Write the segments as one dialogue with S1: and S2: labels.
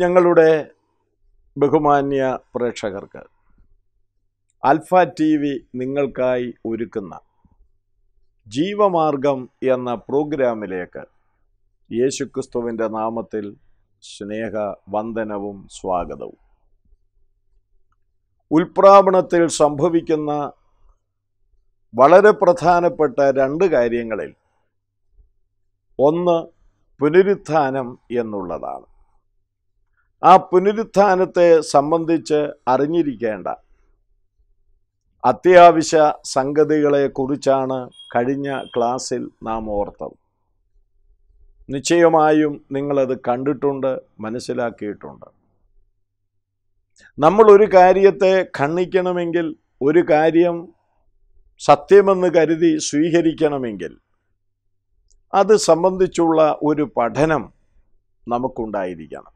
S1: ഞങ്ങളുടെ ബഹുമാന്യ പ്രേക്ഷകർക്ക് അൽഫ ടി വി നിങ്ങൾക്കായി ഒരുക്കുന്ന ജീവമാർഗം എന്ന പ്രോഗ്രാമിലേക്ക് യേശുക്രിസ്തുവിൻ്റെ നാമത്തിൽ സ്നേഹ വന്ദനവും സ്വാഗതവും ഉൽപ്രാവണത്തിൽ സംഭവിക്കുന്ന വളരെ പ്രധാനപ്പെട്ട രണ്ട് കാര്യങ്ങളിൽ ഒന്ന് പുനരുത്ഥാനം എന്നുള്ളതാണ് ആ പുനരുത്ഥാനത്തെ സംബന്ധിച്ച് അറിഞ്ഞിരിക്കേണ്ട അത്യാവശ്യ സംഗതികളെക്കുറിച്ചാണ് കഴിഞ്ഞ ക്ലാസ്സിൽ നാം ഓർത്തത് നിശ്ചയമായും നിങ്ങളത് കണ്ടിട്ടുണ്ട് മനസ്സിലാക്കിയിട്ടുണ്ട് നമ്മൾ ഒരു കാര്യത്തെ ഖണ്ണിക്കണമെങ്കിൽ ഒരു കാര്യം സത്യമെന്ന് കരുതി സ്വീകരിക്കണമെങ്കിൽ അത് സംബന്ധിച്ചുള്ള ഒരു പഠനം നമുക്കുണ്ടായിരിക്കണം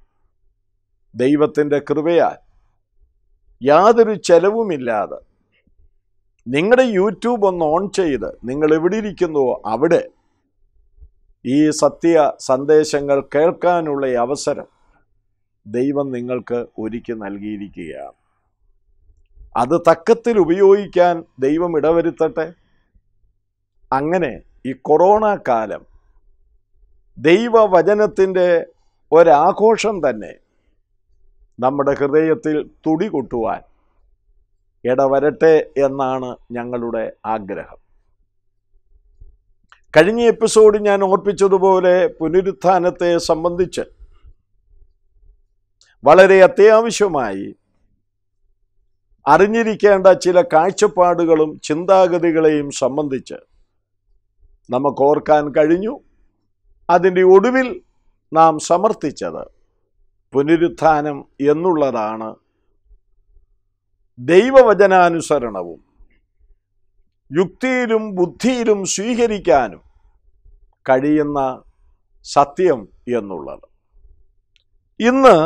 S1: ദൈവത്തിൻ്റെ കൃപയാൽ യാതൊരു ചെലവുമില്ലാതെ നിങ്ങളുടെ യൂട്യൂബ് ഒന്ന് ഓൺ ചെയ്ത് നിങ്ങൾ എവിടെ ഇരിക്കുന്നുവോ അവിടെ ഈ സത്യ സന്ദേശങ്ങൾ കേൾക്കാനുള്ള അവസരം ദൈവം നിങ്ങൾക്ക് ഒരുക്കി നൽകിയിരിക്കുകയാണ് അത് തക്കത്തിൽ ഉപയോഗിക്കാൻ ദൈവം ഇടവരുത്തട്ടെ അങ്ങനെ ഈ കൊറോണ കാലം ദൈവവചനത്തിൻ്റെ ഒരാഘോഷം തന്നെ നമ്മുടെ ഹൃദയത്തിൽ തുടി കൊട്ടുവാൻ ഇടവരട്ടെ എന്നാണ് ഞങ്ങളുടെ ആഗ്രഹം കഴിഞ്ഞ എപ്പിസോഡ് ഞാൻ ഓർപ്പിച്ചതുപോലെ പുനരുത്ഥാനത്തെ സംബന്ധിച്ച് വളരെ അത്യാവശ്യമായി അറിഞ്ഞിരിക്കേണ്ട ചില കാഴ്ചപ്പാടുകളും ചിന്താഗതികളെയും സംബന്ധിച്ച് നമുക്ക് ഓർക്കാൻ കഴിഞ്ഞു അതിൻ്റെ ഒടുവിൽ നാം സമർത്ഥിച്ചത് പുനരുത്ഥാനം എന്നുള്ളതാണ് ദൈവവചനാനുസരണവും യുക്തിയിലും ബുദ്ധിയിലും സ്വീകരിക്കാനും കഴിയുന്ന സത്യം എന്നുള്ളത് ഇന്ന്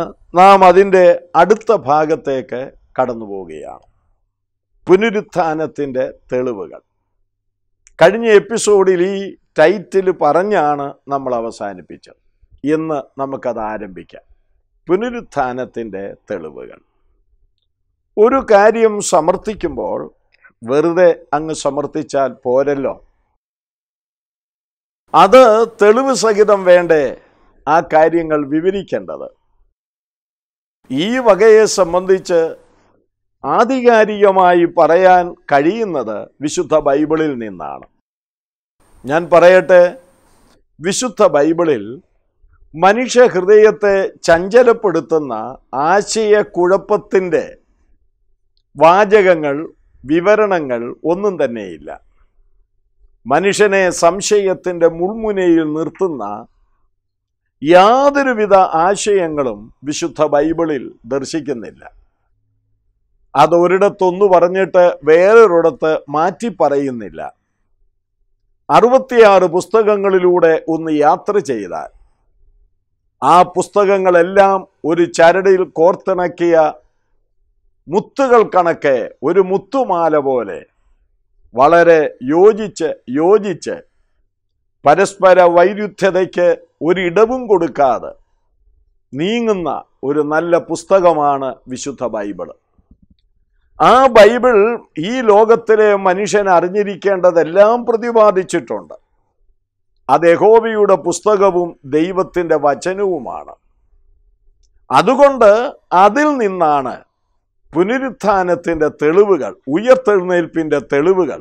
S1: നാം അതിൻ്റെ അടുത്ത ഭാഗത്തേക്ക് കടന്നു പോവുകയാണ് പുനരുത്ഥാനത്തിൻ്റെ തെളിവുകൾ കഴിഞ്ഞ എപ്പിസോഡിൽ ഈ ടൈറ്റിൽ പറഞ്ഞാണ് നമ്മൾ അവസാനിപ്പിച്ചത് ഇന്ന് നമുക്കത് ആരംഭിക്കാം പുനരുത്ഥാനത്തിൻ്റെ തെളിവുകൾ ഒരു കാര്യം സമർത്ഥിക്കുമ്പോൾ വെറുതെ അങ്ങ് സമർത്ഥിച്ചാൽ പോരല്ലോ അത് തെളിവ് സഹിതം വേണ്ടേ ആ കാര്യങ്ങൾ വിവരിക്കേണ്ടത് ഈ വകയെ സംബന്ധിച്ച് ആധികാരികമായി പറയാൻ കഴിയുന്നത് വിശുദ്ധ ബൈബിളിൽ നിന്നാണ് ഞാൻ പറയട്ടെ വിശുദ്ധ ബൈബിളിൽ മനുഷ്യ ഹൃദയത്തെ ചഞ്ചലപ്പെടുത്തുന്ന ആശയക്കുഴപ്പത്തിൻ്റെ വാചകങ്ങൾ വിവരണങ്ങൾ ഒന്നും തന്നെയില്ല മനുഷ്യനെ സംശയത്തിൻ്റെ മുൾമുനയിൽ നിർത്തുന്ന യാതൊരുവിധ ആശയങ്ങളും വിശുദ്ധ ബൈബിളിൽ ദർശിക്കുന്നില്ല അതൊരിടത്തൊന്നു പറഞ്ഞിട്ട് വേറൊരിടത്ത് മാറ്റി പറയുന്നില്ല അറുപത്തിയാറ് പുസ്തകങ്ങളിലൂടെ ഒന്ന് യാത്ര ചെയ്താൽ ആ പുസ്തകങ്ങളെല്ലാം ഒരു ചരടിൽ കോർത്തിണക്കിയ മുത്തുകൾ കണക്കെ ഒരു മുത്തുമാല പോലെ വളരെ യോജിച്ച് യോജിച്ച് പരസ്പര വൈരുദ്ധ്യതയ്ക്ക് ഒരിടവും കൊടുക്കാതെ നീങ്ങുന്ന ഒരു നല്ല പുസ്തകമാണ് വിശുദ്ധ ബൈബിള് ആ ബൈബിൾ ഈ ലോകത്തിലെ മനുഷ്യൻ അറിഞ്ഞിരിക്കേണ്ടതെല്ലാം പ്രതിപാദിച്ചിട്ടുണ്ട് അത് യഹോബിയുടെ പുസ്തകവും ദൈവത്തിൻ്റെ വചനവുമാണ് അതുകൊണ്ട് അതിൽ നിന്നാണ് പുനരുത്ഥാനത്തിൻ്റെ തെളിവുകൾ ഉയർത്തെഴുന്നേൽപ്പിൻ്റെ തെളിവുകൾ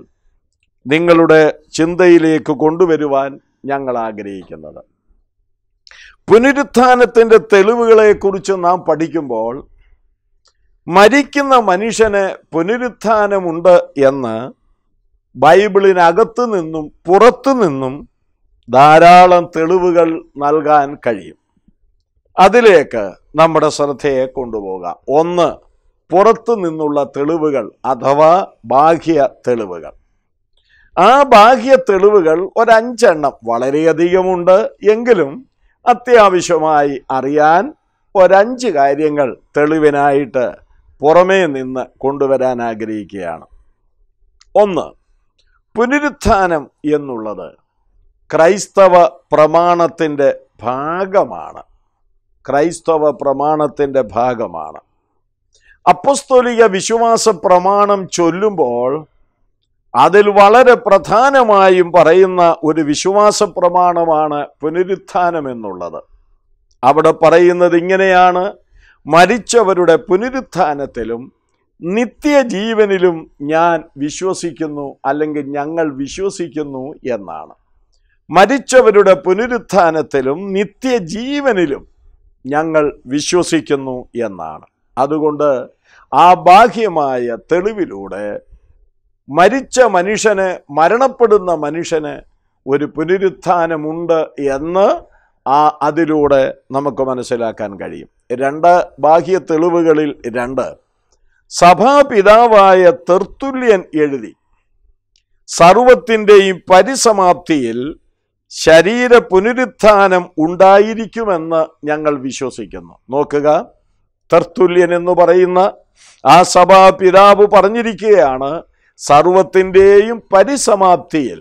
S1: നിങ്ങളുടെ ചിന്തയിലേക്ക് കൊണ്ടുവരുവാൻ ഞങ്ങൾ ആഗ്രഹിക്കുന്നത് പുനരുത്ഥാനത്തിൻ്റെ തെളിവുകളെക്കുറിച്ച് നാം പഠിക്കുമ്പോൾ മരിക്കുന്ന മനുഷ്യന് പുനരുത്ഥാനമുണ്ട് എന്ന് ബൈബിളിനകത്തു നിന്നും പുറത്തു നിന്നും ധാരാളം തെളിവുകൾ നൽകാൻ കഴിയും അതിലേക്ക് നമ്മുടെ ശ്രദ്ധയെ കൊണ്ടുപോകാം ഒന്ന് പുറത്തു നിന്നുള്ള തെളിവുകൾ അഥവാ ബാഹ്യ തെളിവുകൾ ആ ബാഹ്യ തെളിവുകൾ ഒരഞ്ചെണ്ണം വളരെയധികമുണ്ട് എങ്കിലും അത്യാവശ്യമായി അറിയാൻ ഒരഞ്ച് കാര്യങ്ങൾ തെളിവിനായിട്ട് പുറമേ നിന്ന് കൊണ്ടുവരാൻ ആഗ്രഹിക്കുകയാണ് ഒന്ന് പുനരുത്ഥാനം എന്നുള്ളത് ക്രൈസ്തവ പ്രമാണത്തിൻ്റെ ഭാഗമാണ് ക്രൈസ്തവ പ്രമാണത്തിൻ്റെ ഭാഗമാണ് അപ്പസ്തോലിക വിശ്വാസ പ്രമാണം ചൊല്ലുമ്പോൾ അതിൽ വളരെ പ്രധാനമായും പറയുന്ന ഒരു വിശ്വാസ പ്രമാണമാണ് പുനരുത്ഥാനം എന്നുള്ളത് അവിടെ പറയുന്നത് ഇങ്ങനെയാണ് മരിച്ചവരുടെ പുനരുത്ഥാനത്തിലും നിത്യജീവനിലും ഞാൻ വിശ്വസിക്കുന്നു അല്ലെങ്കിൽ ഞങ്ങൾ വിശ്വസിക്കുന്നു എന്നാണ് മരിച്ചവരുടെ പുനരുത്ഥാനത്തിലും നിത്യജീവനിലും ഞങ്ങൾ വിശ്വസിക്കുന്നു എന്നാണ് അതുകൊണ്ട് ആ ബാഹ്യമായ തെളിവിലൂടെ മരിച്ച മനുഷ്യന് മരണപ്പെടുന്ന മനുഷ്യന് ഒരു പുനരുത്ഥാനമുണ്ട് എന്ന് ആ അതിലൂടെ നമുക്ക് മനസ്സിലാക്കാൻ കഴിയും രണ്ട് ബാഹ്യ തെളിവുകളിൽ രണ്ട് സഭാപിതാവായ തെർത്തുല്യൻ എഴുതി സർവത്തിൻ്റെയും പരിസമാപ്തിയിൽ ശരീര പുനരുത്ഥാനം ഉണ്ടായിരിക്കുമെന്ന് ഞങ്ങൾ വിശ്വസിക്കുന്നു നോക്കുക തർത്തുല്യൻ എന്ന് പറയുന്ന ആ സഭാ പിതാവ് പറഞ്ഞിരിക്കുകയാണ് സർവത്തിൻ്റെയും പരിസമാപ്തിയിൽ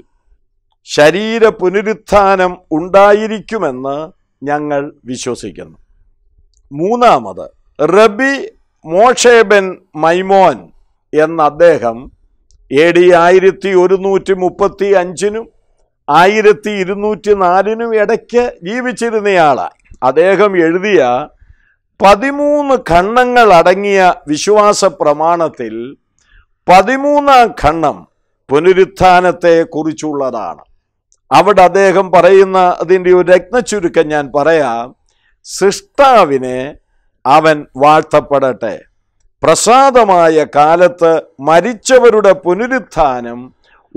S1: ശരീര പുനരുത്ഥാനം ഉണ്ടായിരിക്കുമെന്ന് ഞങ്ങൾ വിശ്വസിക്കുന്നു മൂന്നാമത് റബി മോഷേബൻ മൈമോൻ എന്ന അദ്ദേഹം എ ഡി ആയിരത്തി ഒരുന്നൂറ്റി മുപ്പത്തി അഞ്ചിനും ആയിരത്തി ഇരുന്നൂറ്റി നാലിനും ഇടയ്ക്ക് ജീവിച്ചിരുന്നയാളാണ് അദ്ദേഹം എഴുതിയ പതിമൂന്ന് ഖണ്ണങ്ങൾ അടങ്ങിയ വിശ്വാസ പ്രമാണത്തിൽ പതിമൂന്നാം ഖണ്ണം പുനരുത്ഥാനത്തെ കുറിച്ചുള്ളതാണ് അവിടെ അദ്ദേഹം പറയുന്ന അതിൻ്റെ ഒരു രത്നച്ചുരുക്കം ഞാൻ പറയാം സൃഷ്ടാവിനെ അവൻ വാഴ്ത്തപ്പെടട്ടെ പ്രസാദമായ കാലത്ത് മരിച്ചവരുടെ പുനരുത്ഥാനം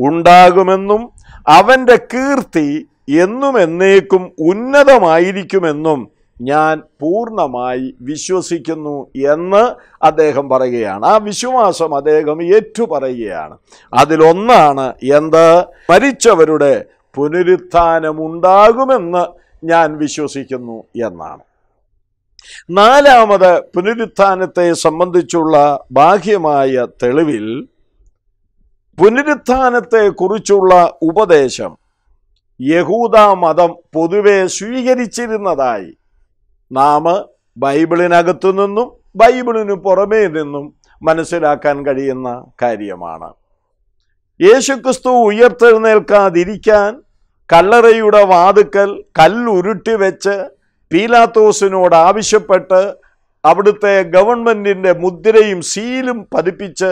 S1: ഉണ്ടാകുമെന്നും അവൻ്റെ കീർത്തി എന്നും എന്നേക്കും ഉന്നതമായിരിക്കുമെന്നും ഞാൻ പൂർണ്ണമായി വിശ്വസിക്കുന്നു എന്ന് അദ്ദേഹം പറയുകയാണ് ആ വിശ്വാസം അദ്ദേഹം ഏറ്റു പറയുകയാണ് അതിലൊന്നാണ് എന്ത് മരിച്ചവരുടെ പുനരുത്ഥാനമുണ്ടാകുമെന്ന് ഞാൻ വിശ്വസിക്കുന്നു എന്നാണ് നാലാമത് പുനരുത്ഥാനത്തെ സംബന്ധിച്ചുള്ള ബാഹ്യമായ തെളിവിൽ പുനരുത്ഥാനത്തെക്കുറിച്ചുള്ള ഉപദേശം യഹൂദ മതം പൊതുവെ സ്വീകരിച്ചിരുന്നതായി നാം ബൈബിളിനകത്തു നിന്നും ബൈബിളിനു പുറമേ നിന്നും മനസ്സിലാക്കാൻ കഴിയുന്ന കാര്യമാണ് യേശുക്രിസ്തു ഉയർത്തെഴുന്നേൽക്കാതിരിക്കാൻ കല്ലറയുടെ വാതുക്കൽ കല്ലുരുട്ടി വെച്ച് പീലാത്തോസിനോട് ആവശ്യപ്പെട്ട് അവിടുത്തെ ഗവൺമെൻറ്റിൻ്റെ മുദ്രയും സീലും പതിപ്പിച്ച്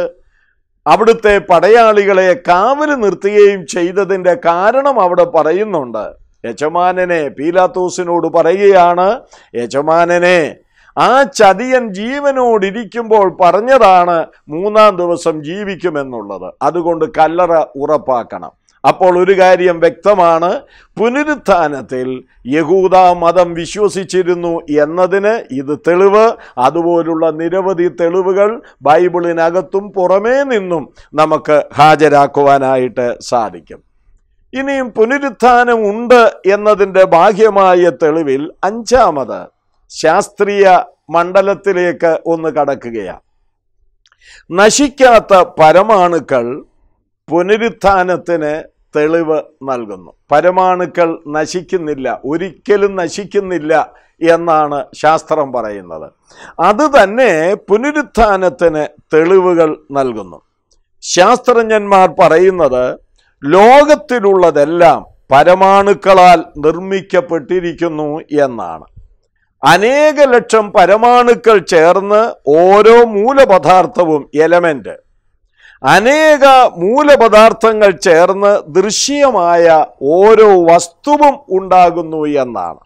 S1: അവിടുത്തെ പടയാളികളെ കാവല് നിർത്തുകയും ചെയ്തതിൻ്റെ കാരണം അവിടെ പറയുന്നുണ്ട് യജമാനനെ പീലാത്തോസിനോട് പറയുകയാണ് യജമാനനെ ആ ചതിയൻ ജീവനോടിരിക്കുമ്പോൾ പറഞ്ഞതാണ് മൂന്നാം ദിവസം ജീവിക്കുമെന്നുള്ളത് അതുകൊണ്ട് കല്ലറ ഉറപ്പാക്കണം അപ്പോൾ ഒരു കാര്യം വ്യക്തമാണ് പുനരുത്ഥാനത്തിൽ യഹൂദ മതം വിശ്വസിച്ചിരുന്നു എന്നതിന് ഇത് തെളിവ് അതുപോലുള്ള നിരവധി തെളിവുകൾ ബൈബിളിനകത്തും പുറമേ നിന്നും നമുക്ക് ഹാജരാക്കുവാനായിട്ട് സാധിക്കും ഇനിയും പുനരുത്ഥാനം ഉണ്ട് എന്നതിൻ്റെ ബാഹ്യമായ തെളിവിൽ അഞ്ചാമത് ശാസ്ത്രീയ മണ്ഡലത്തിലേക്ക് ഒന്ന് കടക്കുകയാണ് നശിക്കാത്ത പരമാണുക്കൾ പുനരുത്ഥാനത്തിന് തെളിവ് നൽകുന്നു പരമാണുക്കൾ നശിക്കുന്നില്ല ഒരിക്കലും നശിക്കുന്നില്ല എന്നാണ് ശാസ്ത്രം പറയുന്നത് അത് തന്നെ പുനരുത്ഥാനത്തിന് തെളിവുകൾ നൽകുന്നു ശാസ്ത്രജ്ഞന്മാർ പറയുന്നത് ലോകത്തിലുള്ളതെല്ലാം പരമാണുക്കളാൽ നിർമ്മിക്കപ്പെട്ടിരിക്കുന്നു എന്നാണ് അനേക ലക്ഷം പരമാണുക്കൾ ചേർന്ന് ഓരോ മൂലപദാർത്ഥവും എലമെൻറ്റ് അനേക മൂലപദാർത്ഥങ്ങൾ ചേർന്ന് ദൃശ്യമായ ഓരോ വസ്തുവും ഉണ്ടാകുന്നു എന്നാണ്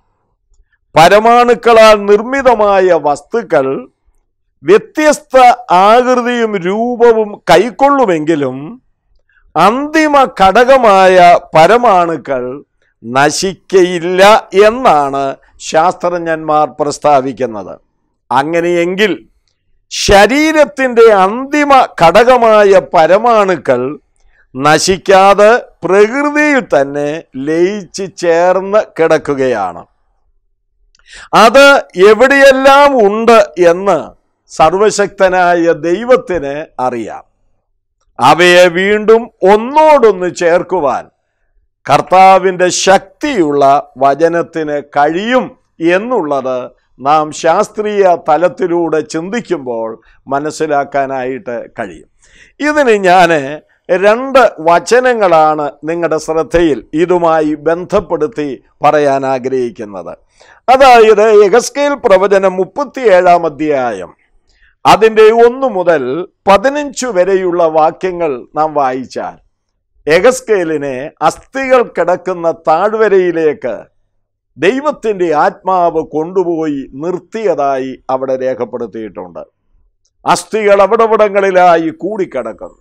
S1: പരമാണുക്കളാൽ നിർമ്മിതമായ വസ്തുക്കൾ വ്യത്യസ്ത ആകൃതിയും രൂപവും കൈക്കൊള്ളുമെങ്കിലും അന്തിമ ഘടകമായ പരമാണുക്കൾ നശിക്കയില്ല എന്നാണ് ശാസ്ത്രജ്ഞന്മാർ പ്രസ്താവിക്കുന്നത് അങ്ങനെയെങ്കിൽ ശരീരത്തിൻ്റെ അന്തിമ ഘടകമായ പരമാണുക്കൾ നശിക്കാതെ പ്രകൃതിയിൽ തന്നെ ലയിച്ച് ചേർന്ന് കിടക്കുകയാണ് അത് എവിടെയെല്ലാം ഉണ്ട് എന്ന് സർവശക്തനായ ദൈവത്തിന് അറിയാം അവയെ വീണ്ടും ഒന്നോടൊന്ന് ചേർക്കുവാൻ കർത്താവിൻ്റെ ശക്തിയുള്ള വചനത്തിന് കഴിയും എന്നുള്ളത് നാം ശാസ്ത്രീയ തലത്തിലൂടെ ചിന്തിക്കുമ്പോൾ മനസ്സിലാക്കാനായിട്ട് കഴിയും ഇതിന് ഞാൻ രണ്ട് വചനങ്ങളാണ് നിങ്ങളുടെ ശ്രദ്ധയിൽ ഇതുമായി ബന്ധപ്പെടുത്തി പറയാൻ ആഗ്രഹിക്കുന്നത് അതായത് യഗസ്കേൽ പ്രവചനം മുപ്പത്തിയേഴാം അധ്യായം അതിൻ്റെ ഒന്ന് മുതൽ പതിനഞ്ച് വരെയുള്ള വാക്യങ്ങൾ നാം വായിച്ചാൽ എഗസ്കേലിനെ അസ്ഥികൾ കിടക്കുന്ന താഴ്വരയിലേക്ക് ദൈവത്തിൻ്റെ ആത്മാവ് കൊണ്ടുപോയി നിർത്തിയതായി അവിടെ രേഖപ്പെടുത്തിയിട്ടുണ്ട് അസ്ഥികൾ അവിടവിടങ്ങളിലായി കൂടിക്കിടക്കുന്നു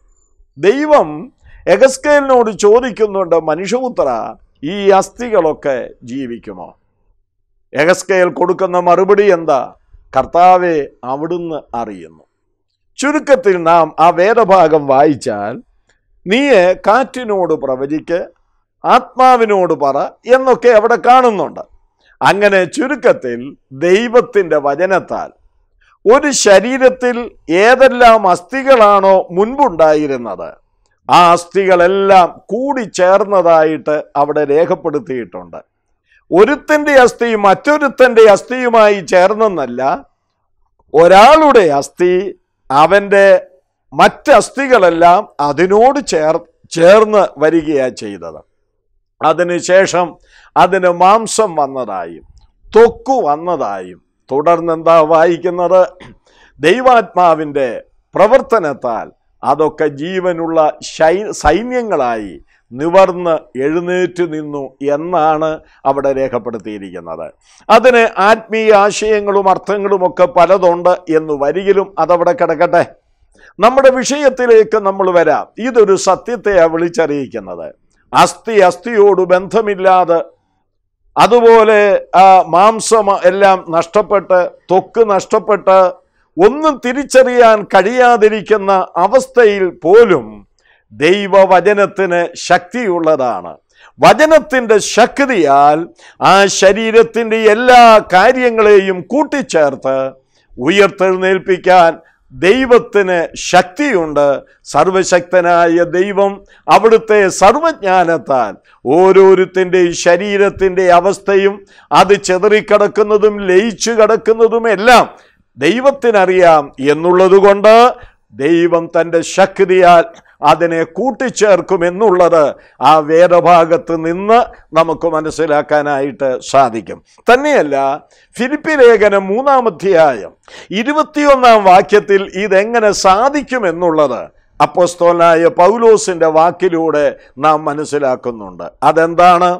S1: ദൈവം എഗസ്കേലിനോട് ചോദിക്കുന്നുണ്ട് മനുഷ്യപുത്ര ഈ അസ്ഥികളൊക്കെ ജീവിക്കുമോ എഗസ്കേൽ കൊടുക്കുന്ന മറുപടി എന്താ കർത്താവെ അവിടുന്ന് അറിയുന്നു ചുരുക്കത്തിൽ നാം ആ വേദഭാഗം വായിച്ചാൽ നീയെ കാറ്റിനോട് പ്രവചിക്ക് ആത്മാവിനോട് പറ എന്നൊക്കെ അവിടെ കാണുന്നുണ്ട് അങ്ങനെ ചുരുക്കത്തിൽ ദൈവത്തിൻ്റെ വചനത്താൽ ഒരു ശരീരത്തിൽ ഏതെല്ലാം അസ്ഥികളാണോ മുൻപുണ്ടായിരുന്നത് ആ അസ്ഥികളെല്ലാം കൂടി ചേർന്നതായിട്ട് അവിടെ രേഖപ്പെടുത്തിയിട്ടുണ്ട് ഒരുത്തിൻ്റെ അസ്ഥി മറ്റൊരുത്തൻ്റെ അസ്ഥിയുമായി ചേർന്നെന്നല്ല ഒരാളുടെ അസ്ഥി അവൻ്റെ മറ്റസ്ഥികളെല്ലാം അതിനോട് ചേർ ചേർന്ന് വരികയാണ് ചെയ്തത് അതിനുശേഷം അതിന് മാംസം വന്നതായും തൊക്കു വന്നതായും തുടർന്ന് എന്താ വായിക്കുന്നത് ദൈവാത്മാവിൻ്റെ പ്രവർത്തനത്താൽ അതൊക്കെ ജീവനുള്ള ശൈ സൈന്യങ്ങളായി നിവർന്ന് എഴുന്നേറ്റ് നിന്നു എന്നാണ് അവിടെ രേഖപ്പെടുത്തിയിരിക്കുന്നത് അതിന് ആത്മീയ ആശയങ്ങളും അർത്ഥങ്ങളും ഒക്കെ പലതുണ്ട് എന്ന് വരികിലും അതവിടെ കിടക്കട്ടെ നമ്മുടെ വിഷയത്തിലേക്ക് നമ്മൾ വരാം ഇതൊരു സത്യത്തെയാണ് വിളിച്ചറിയിക്കുന്നത് അസ്ഥി അസ്ഥിയോട് ബന്ധമില്ലാതെ അതുപോലെ ആ മാംസം എല്ലാം നഷ്ടപ്പെട്ട് തൊക്ക് നഷ്ടപ്പെട്ട് ഒന്നും തിരിച്ചറിയാൻ കഴിയാതിരിക്കുന്ന അവസ്ഥയിൽ പോലും ദൈവവചനത്തിന് ശക്തിയുള്ളതാണ് വചനത്തിൻ്റെ ശക്തിയാൽ ആ ശരീരത്തിൻ്റെ എല്ലാ കാര്യങ്ങളെയും കൂട്ടിച്ചേർത്ത് ഉയർത്തെഴുന്നേൽപ്പിക്കാൻ ദൈവത്തിന് ശക്തിയുണ്ട് സർവശക്തനായ ദൈവം അവിടുത്തെ സർവജ്ഞാനത്താൽ ഓരോരുത്തിൻ്റെയും ശരീരത്തിൻ്റെ അവസ്ഥയും അത് ചെതറിക്കിടക്കുന്നതും ലയിച്ചു കടക്കുന്നതും എല്ലാം ദൈവത്തിനറിയാം എന്നുള്ളതുകൊണ്ട് ദൈവം തൻ്റെ ശക്തിയാൽ അതിനെ കൂട്ടിച്ചേർക്കുമെന്നുള്ളത് ആ വേദഭാഗത്ത് നിന്ന് നമുക്ക് മനസ്സിലാക്കാനായിട്ട് സാധിക്കും തന്നെയല്ല ഫിലിപ്പി ലേഖനം മൂന്നാമധ്യായം ഇരുപത്തിയൊന്നാം വാക്യത്തിൽ ഇതെങ്ങനെ സാധിക്കുമെന്നുള്ളത് അപ്പോസ്തോലായ പൗലോസിൻ്റെ വാക്കിലൂടെ നാം മനസ്സിലാക്കുന്നുണ്ട് അതെന്താണ്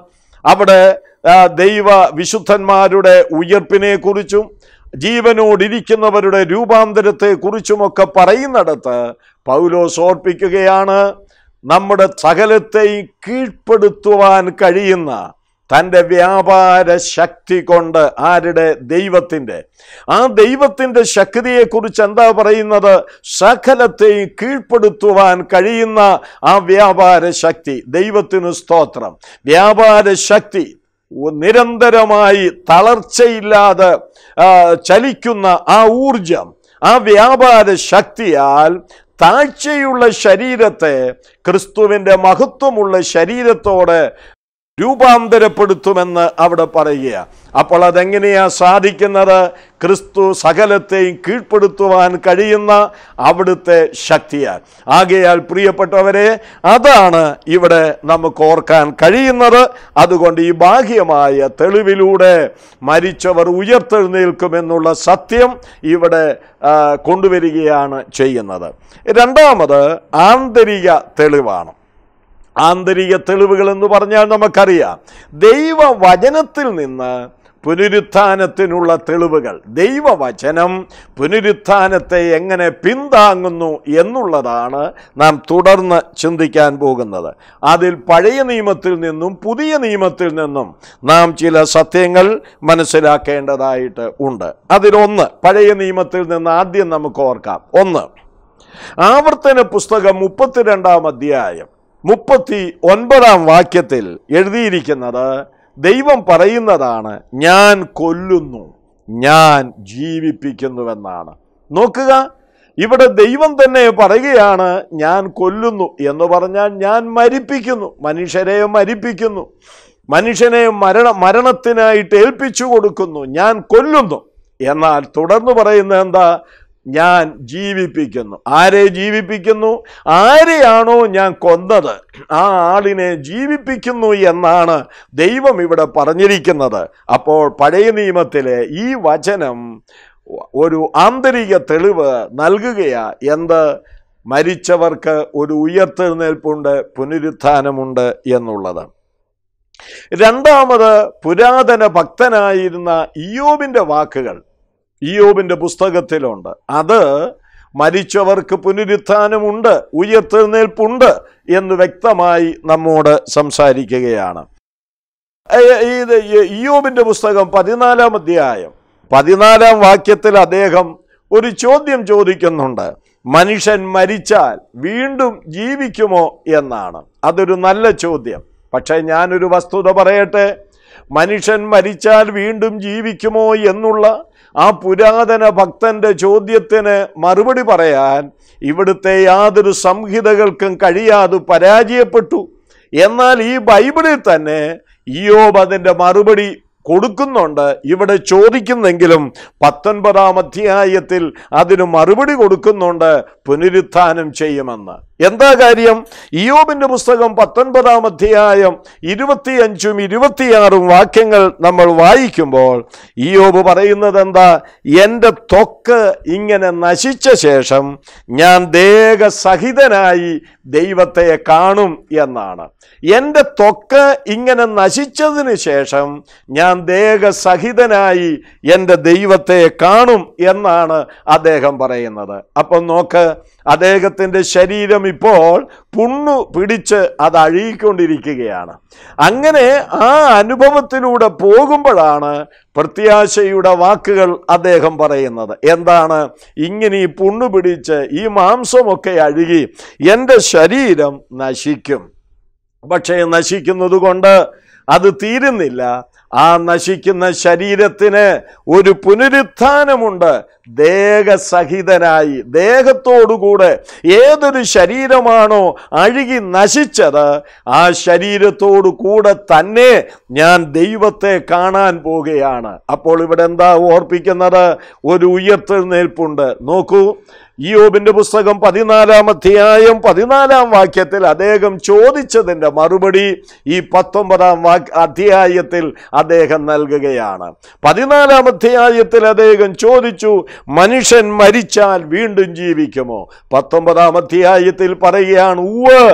S1: അവിടെ ദൈവ വിശുദ്ധന്മാരുടെ ഉയർപ്പിനെക്കുറിച്ചും ജീവനോടിരിക്കുന്നവരുടെ രൂപാന്തരത്തെക്കുറിച്ചുമൊക്കെ പറയുന്നിടത്ത് പൗലോസ് ഓർപ്പിക്കുകയാണ് നമ്മുടെ സകലത്തെയും കീഴ്പ്പെടുത്തുവാൻ കഴിയുന്ന തൻ്റെ വ്യാപാര ശക്തി കൊണ്ട് ആരുടെ ദൈവത്തിൻ്റെ ആ ദൈവത്തിൻ്റെ ശക്തിയെക്കുറിച്ച് എന്താ പറയുന്നത് സകലത്തെയും കീഴ്പ്പെടുത്തുവാൻ കഴിയുന്ന ആ വ്യാപാര ശക്തി ദൈവത്തിന് സ്തോത്രം വ്യാപാര ശക്തി നിരന്തരമായി തളർച്ചയില്ലാതെ ചലിക്കുന്ന ആ ഊർജം ആ വ്യാപാര ശക്തിയാൽ താഴ്ചയുള്ള ശരീരത്തെ ക്രിസ്തുവിൻ്റെ മഹത്വമുള്ള ശരീരത്തോടെ രൂപാന്തരപ്പെടുത്തുമെന്ന് അവിടെ പറയുക അപ്പോൾ അതെങ്ങനെയാണ് സാധിക്കുന്നത് ക്രിസ്തു സകലത്തെയും കീഴ്പ്പെടുത്തുവാൻ കഴിയുന്ന അവിടുത്തെ ശക്തിയാൽ ആകയാൽ പ്രിയപ്പെട്ടവരെ അതാണ് ഇവിടെ നമുക്ക് ഓർക്കാൻ കഴിയുന്നത് അതുകൊണ്ട് ഈ ബാഹ്യമായ തെളിവിലൂടെ മരിച്ചവർ ഉയർത്തെഴുന്നേൽക്കുമെന്നുള്ള സത്യം ഇവിടെ കൊണ്ടുവരികയാണ് ചെയ്യുന്നത് രണ്ടാമത് ആന്തരിക തെളിവാണ് ആന്തരിക തെളിവുകൾ എന്ന് പറഞ്ഞാൽ നമുക്കറിയാം ദൈവവചനത്തിൽ നിന്ന് പുനരുത്ഥാനത്തിനുള്ള തെളിവുകൾ ദൈവവചനം പുനരുത്ഥാനത്തെ എങ്ങനെ പിന്താങ്ങുന്നു എന്നുള്ളതാണ് നാം തുടർന്ന് ചിന്തിക്കാൻ പോകുന്നത് അതിൽ പഴയ നിയമത്തിൽ നിന്നും പുതിയ നിയമത്തിൽ നിന്നും നാം ചില സത്യങ്ങൾ മനസ്സിലാക്കേണ്ടതായിട്ട് ഉണ്ട് അതിലൊന്ന് പഴയ നിയമത്തിൽ നിന്ന് ആദ്യം നമുക്ക് ഓർക്കാം ഒന്ന് ആവർത്തന പുസ്തകം മുപ്പത്തിരണ്ടാം അധ്യായം മുപ്പത്തി ഒൻപതാം വാക്യത്തിൽ എഴുതിയിരിക്കുന്നത് ദൈവം പറയുന്നതാണ് ഞാൻ കൊല്ലുന്നു ഞാൻ ജീവിപ്പിക്കുന്നുവെന്നാണ് നോക്കുക ഇവിടെ ദൈവം തന്നെ പറയുകയാണ് ഞാൻ കൊല്ലുന്നു എന്ന് പറഞ്ഞാൽ ഞാൻ മരിപ്പിക്കുന്നു മനുഷ്യരെ മരിപ്പിക്കുന്നു മനുഷ്യനെ മരണ മരണത്തിനായിട്ട് ഏൽപ്പിച്ചു കൊടുക്കുന്നു ഞാൻ കൊല്ലുന്നു എന്നാൽ തുടർന്ന് പറയുന്നത് എന്താ ഞാൻ ജീവിപ്പിക്കുന്നു ആരെ ജീവിപ്പിക്കുന്നു ആരെയാണോ ഞാൻ കൊന്നത് ആ ആളിനെ ജീവിപ്പിക്കുന്നു എന്നാണ് ദൈവം ഇവിടെ പറഞ്ഞിരിക്കുന്നത് അപ്പോൾ പഴയ നിയമത്തിലെ ഈ വചനം ഒരു ആന്തരിക തെളിവ് നൽകുകയാ എന്ത് മരിച്ചവർക്ക് ഒരു ഉയർത്തെഴുന്നേൽപ്പുണ്ട് പുനരുത്ഥാനമുണ്ട് എന്നുള്ളത് രണ്ടാമത് പുരാതന ഭക്തനായിരുന്ന ഇയോബിൻ്റെ വാക്കുകൾ ഇയോബിൻ്റെ പുസ്തകത്തിലുണ്ട് അത് മരിച്ചവർക്ക് പുനരുത്ഥാനമുണ്ട് ഉയർത്തെഴുന്നേൽപ്പുണ്ട് എന്ന് വ്യക്തമായി നമ്മോട് സംസാരിക്കുകയാണ് ഇത് ഇയോബിൻ്റെ പുസ്തകം പതിനാലാം അധ്യായം പതിനാലാം വാക്യത്തിൽ അദ്ദേഹം ഒരു ചോദ്യം ചോദിക്കുന്നുണ്ട് മനുഷ്യൻ മരിച്ചാൽ വീണ്ടും ജീവിക്കുമോ എന്നാണ് അതൊരു നല്ല ചോദ്യം പക്ഷേ ഞാനൊരു വസ്തുത പറയട്ടെ മനുഷ്യൻ മരിച്ചാൽ വീണ്ടും ജീവിക്കുമോ എന്നുള്ള ആ പുരാതന ഭക്തന്റെ ചോദ്യത്തിന് മറുപടി പറയാൻ ഇവിടുത്തെ യാതൊരു സംഹിതകൾക്കും കഴിയാതെ പരാജയപ്പെട്ടു എന്നാൽ ഈ ബൈബിളിൽ തന്നെ ഇയോബ് അതിൻ്റെ മറുപടി കൊടുക്കുന്നുണ്ട് ഇവിടെ ചോദിക്കുന്നെങ്കിലും പത്തൊൻപതാം അധ്യായത്തിൽ അതിന് മറുപടി കൊടുക്കുന്നുണ്ട് പുനരുത്ഥാനം ചെയ്യുമെന്ന് എന്താ കാര്യം ഇയോബിന്റെ പുസ്തകം പത്തൊൻപതാം അധ്യായം ഇരുപത്തിയഞ്ചും ഇരുപത്തിയാറും വാക്യങ്ങൾ നമ്മൾ വായിക്കുമ്പോൾ ഇയോബ് പറയുന്നത് എന്താ എൻ്റെ തൊക്ക് ഇങ്ങനെ നശിച്ച ശേഷം ഞാൻ ദേഹസഹിതനായി ദൈവത്തെ കാണും എന്നാണ് എൻ്റെ തൊക്ക് ഇങ്ങനെ നശിച്ചതിന് ശേഷം ഞാൻ ദേഹസഹിതനായി എൻ്റെ ദൈവത്തെ കാണും എന്നാണ് അദ്ദേഹം പറയുന്നത് അപ്പം നോക്ക് അദ്ദേഹത്തിൻ്റെ ശരീരം ഇപ്പോൾ പുണ്ണു പിടിച്ച് അത് അഴുകിക്കൊണ്ടിരിക്കുകയാണ് അങ്ങനെ ആ അനുഭവത്തിലൂടെ പോകുമ്പോഴാണ് പ്രത്യാശയുടെ വാക്കുകൾ അദ്ദേഹം പറയുന്നത് എന്താണ് ഇങ്ങനെ ഈ പുണ്ണു പിടിച്ച് ഈ മാംസമൊക്കെ അഴുകി എൻ്റെ ശരീരം നശിക്കും പക്ഷേ നശിക്കുന്നത് കൊണ്ട് അത് തീരുന്നില്ല ആ നശിക്കുന്ന ശരീരത്തിന് ഒരു പുനരുത്ഥാനമുണ്ട് ദേഹസഹിതനായി ദേഹത്തോടുകൂടെ ഏതൊരു ശരീരമാണോ അഴുകി നശിച്ചത് ആ ശരീരത്തോടു കൂടെ തന്നെ ഞാൻ ദൈവത്തെ കാണാൻ പോകുകയാണ് അപ്പോൾ ഇവിടെ എന്താ ഓർപ്പിക്കുന്നത് ഒരു ഉയർത്തെഴുന്നേൽപ്പുണ്ട് നോക്കൂ യോബിന്റെ പുസ്തകം പതിനാലാം അധ്യായം പതിനാലാം വാക്യത്തിൽ അദ്ദേഹം ചോദിച്ചതിൻ്റെ മറുപടി ഈ പത്തൊമ്പതാം വാക് അധ്യായത്തിൽ അദ്ദേഹം നൽകുകയാണ് പതിനാലാം അധ്യായത്തിൽ അദ്ദേഹം ചോദിച്ചു മനുഷ്യൻ മരിച്ചാൽ വീണ്ടും ജീവിക്കുമോ പത്തൊമ്പതാം അധ്യായത്തിൽ പറയുകയാണ് ഉവ്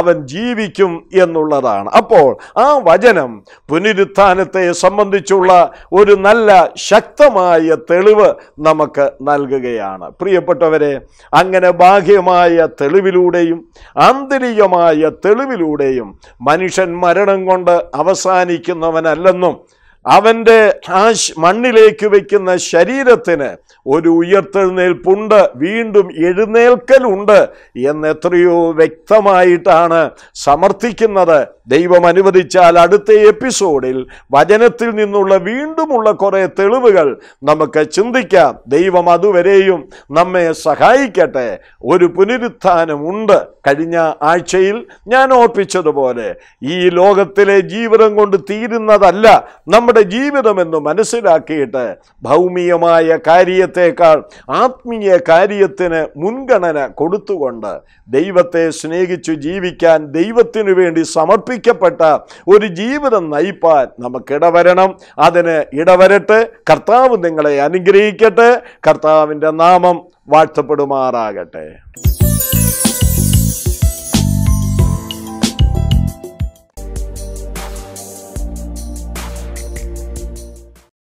S1: അവൻ ജീവിക്കും എന്നുള്ളതാണ് അപ്പോൾ ആ വചനം പുനരുത്ഥാനത്തെ സംബന്ധിച്ചുള്ള ഒരു നല്ല ശക്തമായ തെളിവ് നമുക്ക് നൽകുകയാണ് പ്രിയപ്പെട്ടവരെ അങ്ങനെ ബാഹ്യമായ തെളിവിലൂടെയും ആന്തരികമായ തെളിവിലൂടെയും മനുഷ്യൻ മരണം കൊണ്ട് അവസാനിക്കുന്നവനല്ലെന്നും അവൻ്റെ ആ മണ്ണിലേക്ക് വയ്ക്കുന്ന ശരീരത്തിന് ഒരു ഉയർത്തെഴുന്നേൽപ്പുണ്ട് വീണ്ടും എഴുന്നേൽക്കലുണ്ട് എന്നെത്രയോ വ്യക്തമായിട്ടാണ് സമർത്ഥിക്കുന്നത് ദൈവം അനുവദിച്ചാൽ അടുത്ത എപ്പിസോഡിൽ വചനത്തിൽ നിന്നുള്ള വീണ്ടുമുള്ള കുറേ തെളിവുകൾ നമുക്ക് ചിന്തിക്കാം ദൈവം അതുവരെയും നമ്മെ സഹായിക്കട്ടെ ഒരു പുനരുത്ഥാനമുണ്ട് കഴിഞ്ഞ ആഴ്ചയിൽ ഞാൻ ഓർപ്പിച്ചതുപോലെ ഈ ലോകത്തിലെ ജീവിതം കൊണ്ട് തീരുന്നതല്ല നമ്മുടെ ജീവിതമെന്ന് മനസ്സിലാക്കിയിട്ട് ഭൗമികമായ കാര്യത്തേക്കാൾ ആത്മീയ കാര്യത്തിന് മുൻഗണന കൊടുത്തുകൊണ്ട് ദൈവത്തെ സ്നേഹിച്ചു ജീവിക്കാൻ ദൈവത്തിനു വേണ്ടി സമർപ്പിക്കും സമർപ്പിക്കപ്പെട്ട ഒരു ജീവിതം നയിപ്പാൻ നമുക്കിടവരണം അതിന് ഇടവരട്ടെ കർത്താവ് നിങ്ങളെ അനുഗ്രഹിക്കട്ടെ കർത്താവിൻ്റെ നാമം വാഴ്ത്തപ്പെടുമാറാകട്ടെ